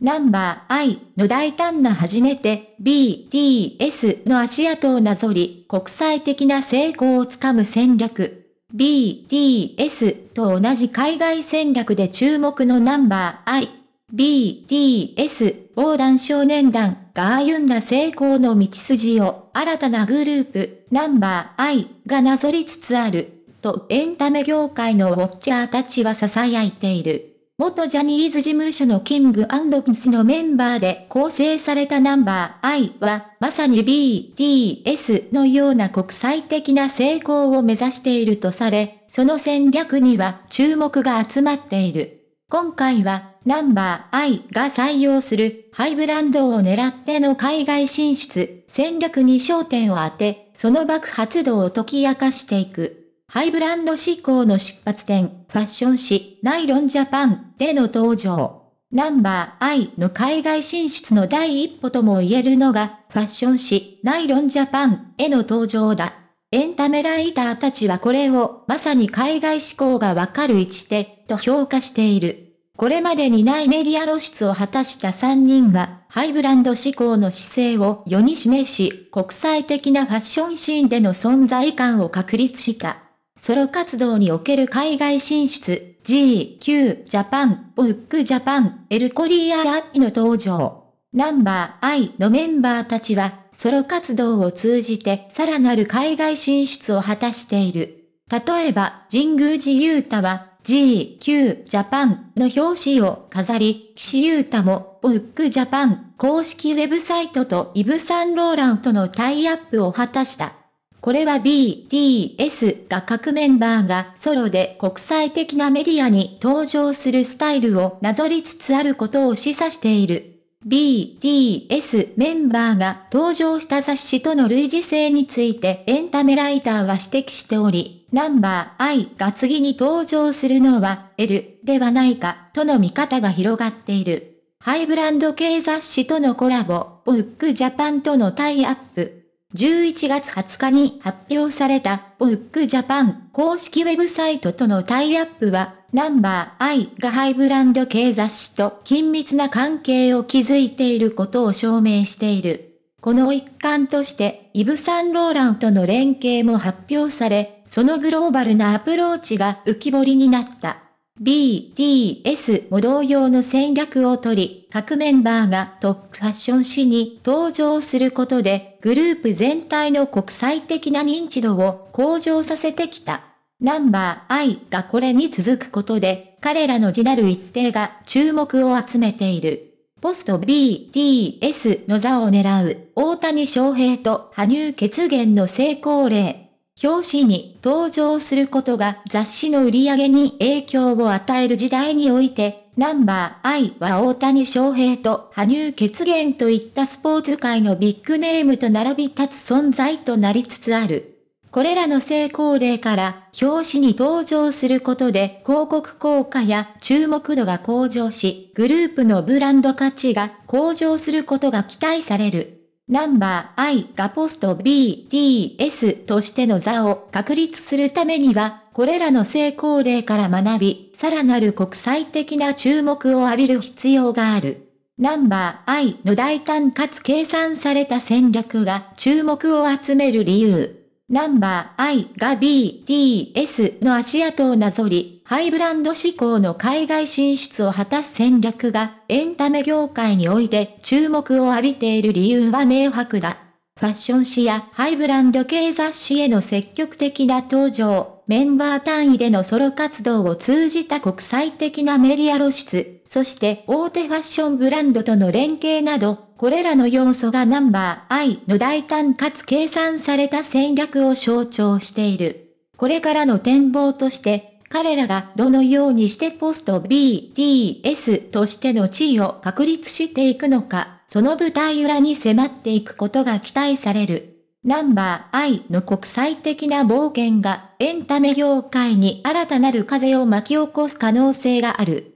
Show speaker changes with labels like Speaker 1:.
Speaker 1: ナンバー I の大胆な初めて BTS の足跡をなぞり国際的な成功をつかむ戦略。BTS と同じ海外戦略で注目のナンバー I。BTS 横断少年団が歩んだ成功の道筋を新たなグループナンバー I がなぞりつつあるとエンタメ業界のウォッチャーたちは囁いている。元ジャニーズ事務所のキングピスのメンバーで構成されたナンバー I は、まさに BTS のような国際的な成功を目指しているとされ、その戦略には注目が集まっている。今回は、ナンバー I が採用するハイブランドを狙っての海外進出、戦略に焦点を当て、その爆発度を解き明かしていく。ハイブランド志向の出発点、ファッション誌、ナイロンジャパンでの登場。ナンバー I の海外進出の第一歩とも言えるのが、ファッション誌、ナイロンジャパンへの登場だ。エンタメライターたちはこれを、まさに海外志向がわかる位置で、と評価している。これまでにないメディア露出を果たした3人は、ハイブランド志向の姿勢を世に示し、国際的なファッションシーンでの存在感を確立した。ソロ活動における海外進出、GQ ジャパン、ボックジャパン、エルコリアアピの登場。ナンバー I のメンバーたちは、ソロ活動を通じてさらなる海外進出を果たしている。例えば、神宮寺ユータは、GQ ジャパンの表紙を飾り、岸優太も、ボックジャパン公式ウェブサイトとイブ・サンローランとのタイアップを果たした。これは BTS が各メンバーがソロで国際的なメディアに登場するスタイルをなぞりつつあることを示唆している。BTS メンバーが登場した雑誌との類似性についてエンタメライターは指摘しており、ナンバー I が次に登場するのは L ではないかとの見方が広がっている。ハイブランド系雑誌とのコラボ、ブックジャパンとのタイアップ。11月20日に発表されたブックジャパン公式ウェブサイトとのタイアップは、ナンバー I がハイブランド系雑誌と緊密な関係を築いていることを証明している。この一環として、イブ・サンローランとの連携も発表され、そのグローバルなアプローチが浮き彫りになった。BTS も同様の戦略をとり、各メンバーがトップファッション誌に登場することで、グループ全体の国際的な認知度を向上させてきた。ナンバー I がこれに続くことで、彼らの次なる一定が注目を集めている。ポスト BTS の座を狙う大谷翔平と羽生結弦の成功例。表紙に登場することが雑誌の売り上げに影響を与える時代において、ナンバー I は大谷翔平と羽生結弦といったスポーツ界のビッグネームと並び立つ存在となりつつある。これらの成功例から表紙に登場することで広告効果や注目度が向上し、グループのブランド価値が向上することが期待される。ナンバー i がポスト b, d, s としての座を確立するためには、これらの成功例から学び、さらなる国際的な注目を浴びる必要がある。ナンバー i の大胆かつ計算された戦略が注目を集める理由。ナンバー I が BTS の足跡をなぞり、ハイブランド志向の海外進出を果たす戦略が、エンタメ業界において注目を浴びている理由は明白だ。ファッション誌やハイブランド系雑誌への積極的な登場、メンバー単位でのソロ活動を通じた国際的なメディア露出、そして大手ファッションブランドとの連携など、これらの要素がナンバー i の大胆かつ計算された戦略を象徴している。これからの展望として、彼らがどのようにしてポスト BTS としての地位を確立していくのか、その舞台裏に迫っていくことが期待される。ナンバー i の国際的な冒険がエンタメ業界に新たなる風を巻き起こす可能性がある。